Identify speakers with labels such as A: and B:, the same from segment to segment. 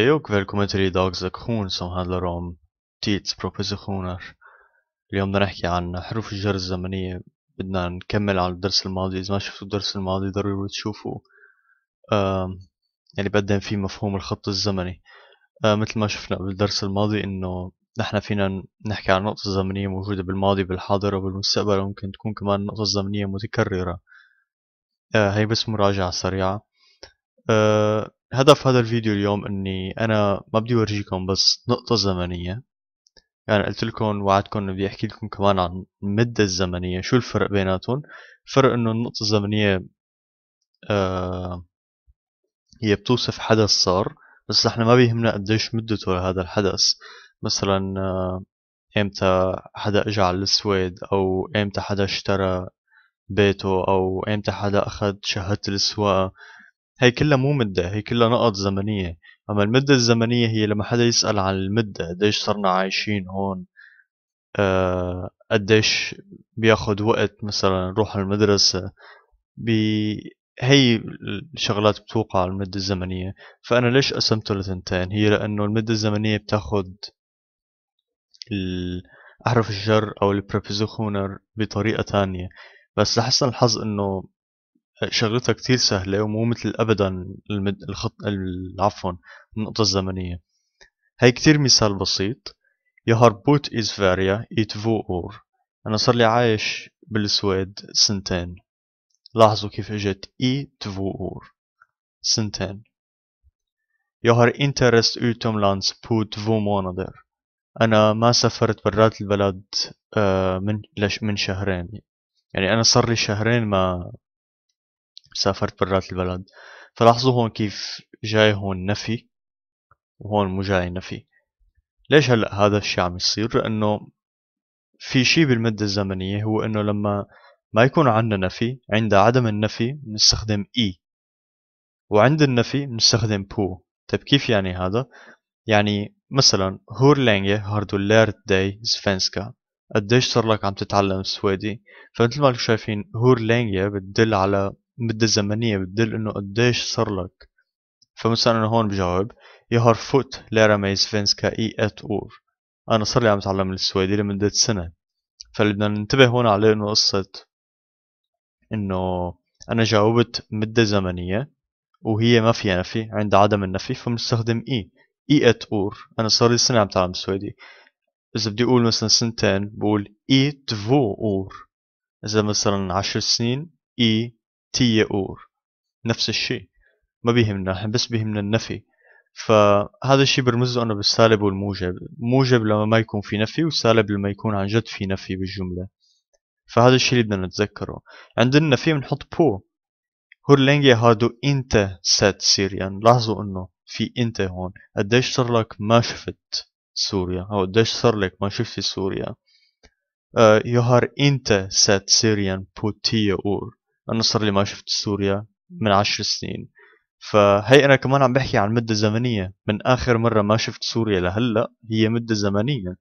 A: Hej och välkommen till i lektion som handlar om tidspropositioner اليوم بدنا نحكي عن حروف الجر الزمنية بدنا نكمل على الدرس الماضي إذا ما شفتوا الدرس الماضي ضروري تشوفوا يعني بقدم فيه مفهوم الخط الزمني آه، مثل ما شفنا بالدرس الماضي إنه نحن فينا نحكي عن نقطة زمنية موجودة بالماضي بالحاضر وبالمستقبل وممكن تكون كمان نقطة زمنية متكررة آه، هي بس مراجعة سريعة آه، هدف هذا الفيديو اليوم اني انا ما بدي اورجيكم بس نقطة زمنية يعني قلت لكم وعدكم اني بدي احكي لكم كمان عن المدة الزمنية شو الفرق بيناتهم فرق انه النقطة الزمنية أه هي بتوصف حدث صار بس احنا ما بيهمنا قديش مدته لهذا الحدث مثلا أه امتى حدا اجى على السويد او امتى حدا اشترى بيته او امتى حدا اخذ شهادة السواقة هي كلها مو مدة هي كلها نقط زمنية أما المدة الزمنية هي لما حدا يسأل عن المدة قديش صرنا عايشين هون آه قديش بياخد وقت مثلا نروح المدرسة بي هي الشغلات بتوقع على المدة الزمنية فأنا ليش قسمته لتنتين هي لأنه المدة الزمنية بتاخد أحرف الجر أو البريبيزوخونر بطريقة تانية بس لحسن الحظ إنه شغلتها كتير سهلة ومو مثل أبدا المد... الخط... عفوا النقطة الزمنية هي كتير مثال بسيط يهر بوت إز فاريا إيت فو أور أنا صار لي عايش بالسويد سنتين لاحظوا كيف اجت إي تفو أور سنتين Jag إنترست inte لانس utomlands på två أنا ما سافرت برات البلد آه، من من شهرين يعني أنا صار لي شهرين ما سافرت برات البلد فلاحظوا هون كيف جاي هون نفي وهون مو جاي نفي ليش هلا هذا الشيء عم يصير لانه في شيء بالمده الزمنيه هو انه لما ما يكون عندنا نفي عند عدم النفي بنستخدم اي e. وعند النفي بنستخدم بو طيب كيف يعني هذا يعني مثلا هور لانجي هاردو ليرت داي سفنسكا قديش صار لك عم تتعلم سويدي فمثل ما شايفين هور لانجي بتدل على المده الزمنيه بتدل انه قديش صار لك فمثلا انا هون بجاوب يهر فوت ليرا lära mig اي i ett انا صار لي عم اتعلم السويدي لمده سنه فاللي بدنا ننتبه هون عليه انه قصه انه انا جاوبت مده زمنيه وهي ما فيها نفي عند عدم النفي فبنستخدم اي اي ات اور انا صار لي سنه عم بتعلم السويدي اذا بدي اقول مثلا سنتين بقول اي تفو اور اذا مثلا عشر سنين اي تي اور نفس الشيء ما بيهمنا احنا بس بيهمنا النفي فهذا الشيء برمز انا بالسالب والموجب موجب لما ما يكون في نفي وسالب لما يكون عن جد في نفي بالجملة فهذا الشيء اللي بدنا نتذكره عند النفي بنحط بو هورلينجي هادو انت سات سيريان لاحظوا انه في انت هون قديش صار لك ما شفت سوريا او قديش صار لك ما شفت سوريا آه، يهر انت سات سيريان بوتيا اور انا صار لي ما شفت سوريا من عشر سنين فهي انا كمان عم بحكي عن مده زمنيه من اخر مره ما شفت سوريا لهلا هي مده زمنيه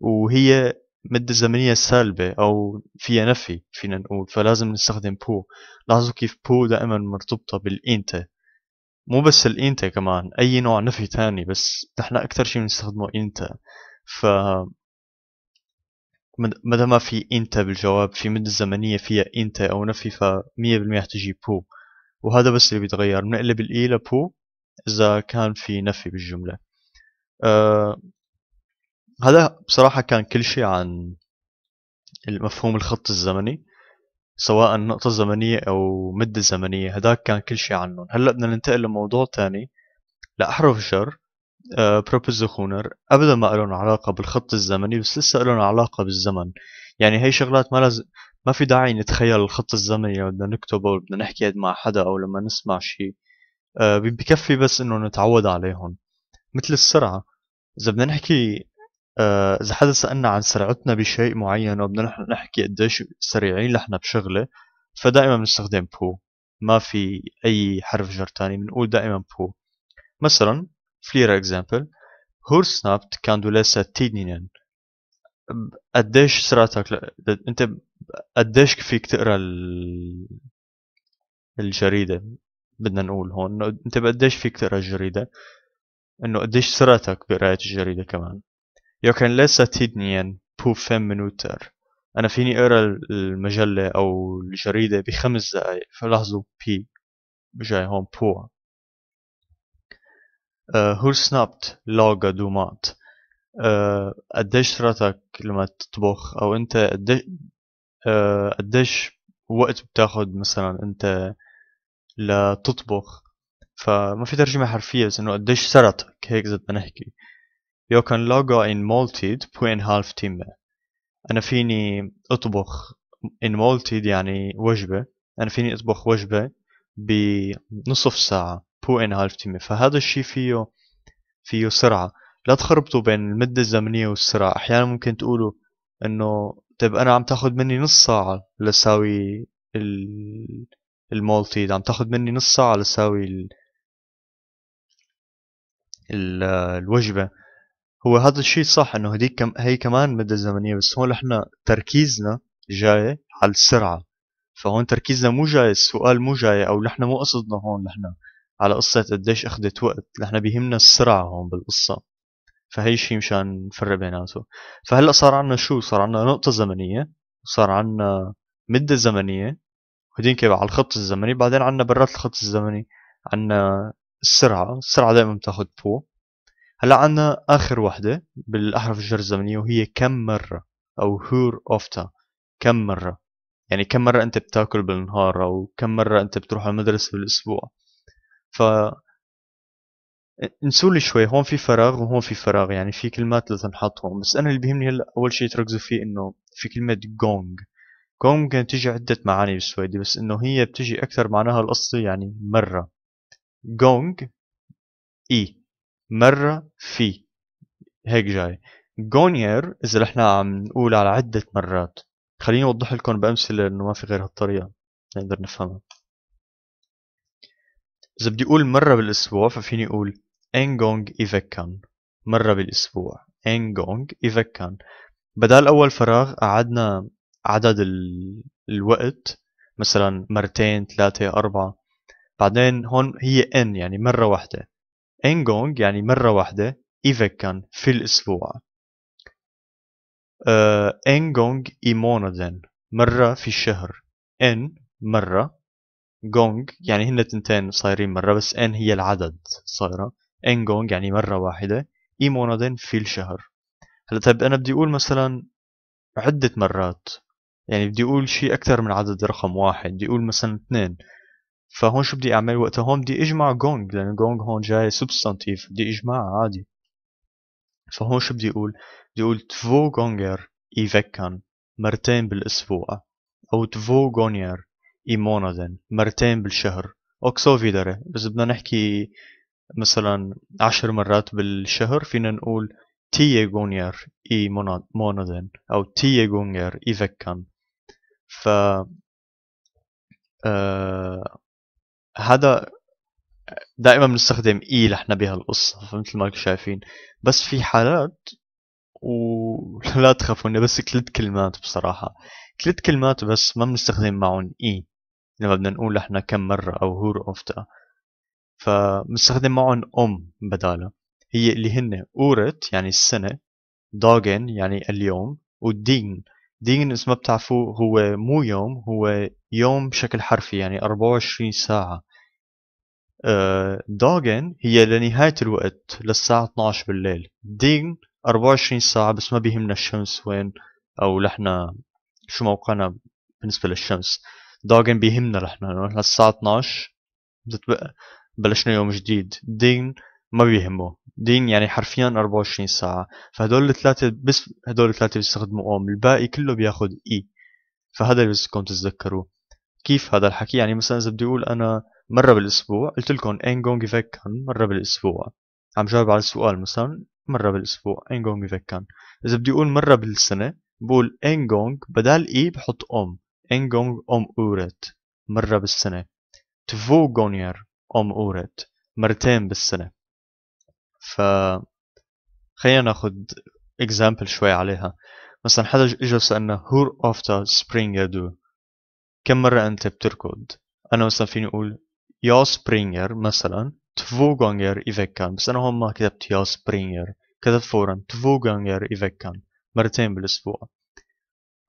A: وهي مدة زمنية سالبة أو فيها نفي فينا نقول فلازم نستخدم بو لاحظوا كيف بو دائما مرتبطة بالإنت مو بس الإنت كمان أي نوع نفي تاني بس نحن أكتر شي بنستخدمه إنت ف مادام ما في انت بالجواب في مدة زمنية فيها انت او نفي فمية بالمية حتجي بو وهذا بس اللي بيتغير بنقلب الاي لبو اذا كان في نفي بالجملة آه هذا بصراحة كان كل شيء عن المفهوم الخط الزمني سواء نقطة زمنية أو مدة زمنية هداك كان كل شيء عنهم هلأ بدنا ننتقل لموضوع تاني لأحرف الشر بروبز آه، خونر ابدا ما لهم علاقه بالخط الزمني بس لسه لهم علاقه بالزمن يعني هي شغلات ما لازم ما في داعي نتخيل الخط الزمني لما بدنا نكتبه بدنا نحكي مع حدا او لما نسمع شيء آه، بكفي بس انه نتعود عليهم مثل السرعه اذا بدنا نحكي آه، اذا حدا سالنا عن سرعتنا بشيء معين وبدنا نحكي قديش سريعين لحنا بشغله فدائما بنستخدم بو ما في اي حرف جر تاني بنقول دائما بو مثلا فليرا اكزامبل سنابت كان لسا تينينن قديش سراتك ل... انت قديش فيك تقرا الجريده بدنا نقول هون انت بقديش فيك تقرا الجريده انه قديش سرعتك بقرايه الجريده كمان يو كان لسا tidningen بو فم منوتر أنا فيني أقرأ المجلة أو الجريدة بخمس دقايق فلاحظوا بي جاي هون بو آه، هو سنابت لوجا دومات آه، قديش سرعتك لما تطبخ او انت قديش آه، قديش وقت بتاخد مثلا انت لتطبخ فما في ترجمة حرفية بس انه قديش سرعتك هيك اذا بدنا نحكي يو كان لوجا ان مولتيد بوين هالف تيمة انا فيني اطبخ ان مولتيد يعني وجبة انا فيني اطبخ وجبة بنصف ساعة هو انا تيمي فهذا الشيء فيه فيه سرعه لا تخربطوا بين المدة الزمنية والسرعة أحيانا ممكن تقولوا إنه طيب أنا عم تاخد مني نص ساعة لساوي المولتيد عم تاخد مني نص ساعة لساوي ال... ال... الوجبة هو هذا الشيء صح إنه هديك كم... هي كمان مدة زمنية بس هون إحنا تركيزنا جاي على السرعة فهون تركيزنا مو جاي السؤال مو جاي أو نحن مو قصدنا هون نحن على قصة قديش اخذت وقت نحن بيهمنا السرعة هون بالقصة فهي شيء مشان نفرق بيناته فهلا صار عنا شو صار عنا نقطة زمنية وصار عنا مدة زمنية وهدين كيف على الخط الزمني بعدين عنا برات الخط الزمني عنا السرعة السرعة دائما بتاخد بو هلا عنا آخر وحدة بالأحرف الجر الزمنية وهي كم مرة أو هور أوفتا كم مرة يعني كم مرة أنت بتاكل بالنهار أو كم مرة أنت بتروح على المدرسة بالأسبوع ف انسولي شوي هون في فراغ وهون في فراغ يعني في كلمات لازم نحطهم بس انا اللي بيهمني هلا اول شيء تركزوا فيه انه في كلمه جونج جونج ممكن تيجي عده معاني بالسويدي بس انه هي بتجي اكثر معناها الاصلي يعني مره جونج اي e. مره في هيك جاي جونير اذا نحن عم نقول على عده مرات خليني اوضح لكم بامثله انه ما في غير هالطريقه نقدر نفهمها إذا بدي أقول مرة بالأسبوع ففيني أقول en إيفكان مرة بالأسبوع en إيفكان بدال أول فراغ قعدنا عدد ال... الوقت مثلا مرتين ثلاثة أربعة بعدين هون هي ان يعني مرة واحدة en يعني مرة واحدة إيفكان في الأسبوع en gång i مرة في الشهر إن مرة جونج يعني هن تنتين صايرين مرة بس ان هي العدد صايرة ان جونج يعني مرة واحدة اي e مونادين في الشهر هلا طيب انا بدي اقول مثلا عدة مرات يعني بدي اقول شيء اكثر من عدد رقم واحد بدي اقول مثلا اثنين فهون شو بدي اعمل وقتها هون بدي اجمع جونج لان جونج هون جاي سبستانتيف بدي اجمع عادي فهون شو بدي اقول بدي اقول تفو جونجر اي مرتين بالاسبوع او تفو جونير ذن مرتين بالشهر اوكسو فيدري بس بدنا نحكي مثلا عشر مرات بالشهر فينا نقول تيه جونير اي مونادن او تيه جونير اي فكان ف آه هذا دائما بنستخدم اي لحنا بهالقصة فمثل ما انتم شايفين بس في حالات ولا تخافوا اني بس ثلاث كلمات بصراحة ثلاث كلمات بس ما بنستخدم معهم اي لما بدنا نقول احنا كم مرة أو هور أوفتا فبنستخدم معهم أم بدالها هي اللي هن أورت يعني السنة داغن يعني اليوم ودين دين اسمه بتعرفوا هو مو يوم هو يوم بشكل حرفي يعني 24 ساعة آه، داغن هي لنهاية الوقت للساعة 12 بالليل دين 24 ساعة بس ما بيهمنا الشمس وين أو لحنا شو موقعنا بالنسبة للشمس داغن بيهمنا نحن نحن الساعة 12 بلشنا يوم جديد دين ما بيهمه دين يعني حرفيا 24 ساعة فهدول الثلاثة بس هدول الثلاثة بيستخدموا اوم الباقي كله بياخد اي فهذا اللي بدكم تتذكروه كيف هذا الحكي يعني مثلا اذا بدي اقول انا مرة بالاسبوع قلت لكم انجونج فيكن مرة بالاسبوع عم جاوب على السؤال مثلا مرة بالاسبوع انجونج فيكن اذا بدي اقول مرة بالسنة بقول انجونج بدال اي بحط اوم En أم أورت مرة بالسنة. Två gånger om året. مرتين بالسنة. ف خلينا ناخد example شوي عليها. مثلا حدا إجا سألنا hur ofta springer du? كم مرة أنت بتركض؟ أنا مثلا فيني أقول يا springer مثلا två gånger i بس أنا هون ما كتبت يا springer كتبت فورا två gånger i مرتين بالأسبوع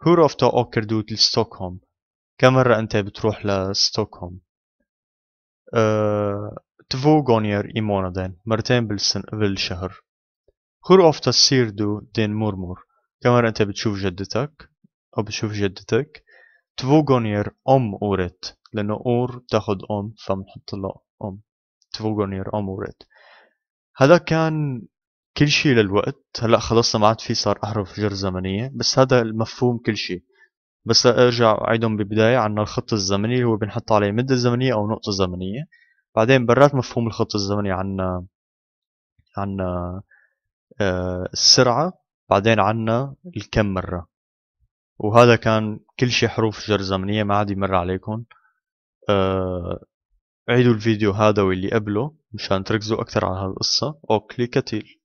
A: هو رفتا اوكر دوت لستوكهولم كم مرة انت بتروح لستوكهولم أه... تفو غونير ايمونا دين مرتين بالسن بالشهر هو رفتا سير دو دين مرمور كم مرة انت بتشوف جدتك او بتشوف جدتك تفو غونير ام اورت لانه اور تاخد ام فمنحط له ام تفو غونير ام اورت هذا كان كل شيء للوقت هلا خلصنا ما عاد في صار احرف جر زمنيه بس هذا المفهوم كل شيء بس ارجع اعيدهم بالبدايه عنا الخط الزمني اللي هو بنحط عليه مده زمنيه او نقطه زمنيه بعدين برات مفهوم الخط الزمني عنا عنا آه، السرعه بعدين عنا الكم مره وهذا كان كل شيء حروف جر زمنيه ما عاد يمر عليكم آه عيدوا الفيديو هذا واللي قبله مشان تركزوا اكثر على هالقصه اوكلي كليكاتيل